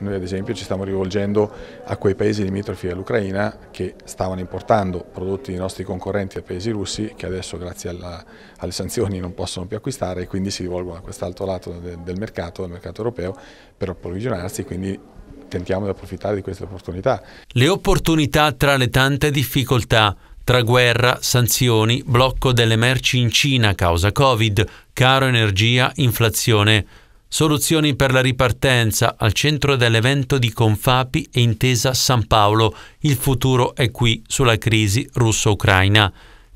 Noi ad esempio ci stiamo rivolgendo a quei paesi limitrofi all'Ucraina che stavano importando prodotti dei nostri concorrenti a paesi russi che adesso grazie alla, alle sanzioni non possono più acquistare e quindi si rivolgono a quest'altro lato del, del mercato, del mercato europeo, per approvvigionarsi quindi tentiamo di approfittare di queste opportunità. Le opportunità tra le tante difficoltà tra guerra, sanzioni, blocco delle merci in Cina a causa Covid, caro energia, inflazione. Soluzioni per la ripartenza al centro dell'evento di Confapi e Intesa San Paolo. Il futuro è qui sulla crisi russo-ucraina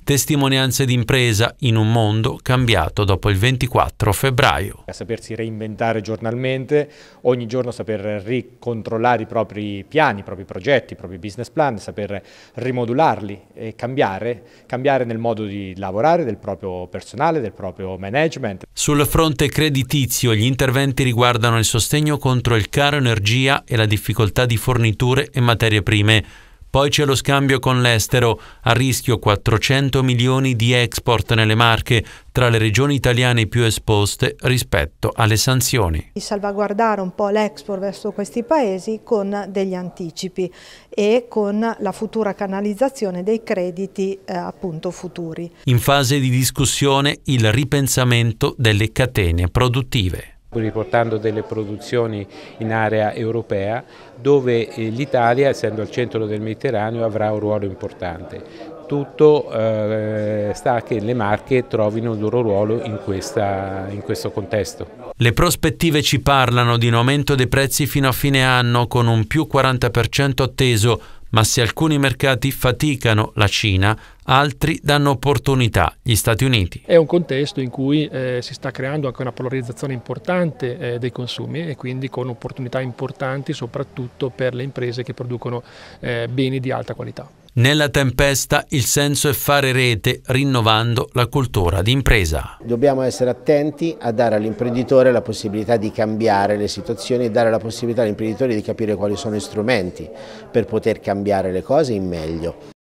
testimonianze d'impresa in un mondo cambiato dopo il 24 febbraio. A sapersi reinventare giornalmente, ogni giorno saper ricontrollare i propri piani, i propri progetti, i propri business plan, saper rimodularli e cambiare, cambiare nel modo di lavorare del proprio personale, del proprio management. Sul fronte creditizio gli interventi riguardano il sostegno contro il caro energia e la difficoltà di forniture e materie prime poi c'è lo scambio con l'estero, a rischio 400 milioni di export nelle marche, tra le regioni italiane più esposte rispetto alle sanzioni. Di salvaguardare un po' l'export verso questi paesi con degli anticipi e con la futura canalizzazione dei crediti eh, appunto futuri. In fase di discussione il ripensamento delle catene produttive riportando delle produzioni in area europea dove eh, l'Italia, essendo al centro del Mediterraneo, avrà un ruolo importante. Tutto eh, sta che le marche trovino il loro ruolo in, questa, in questo contesto. Le prospettive ci parlano di un aumento dei prezzi fino a fine anno con un più 40% atteso ma se alcuni mercati faticano la Cina, altri danno opportunità gli Stati Uniti. È un contesto in cui eh, si sta creando anche una polarizzazione importante eh, dei consumi e quindi con opportunità importanti soprattutto per le imprese che producono eh, beni di alta qualità. Nella tempesta il senso è fare rete rinnovando la cultura d'impresa. Dobbiamo essere attenti a dare all'imprenditore la possibilità di cambiare le situazioni e dare la possibilità all'imprenditore di capire quali sono gli strumenti per poter cambiare le cose in meglio.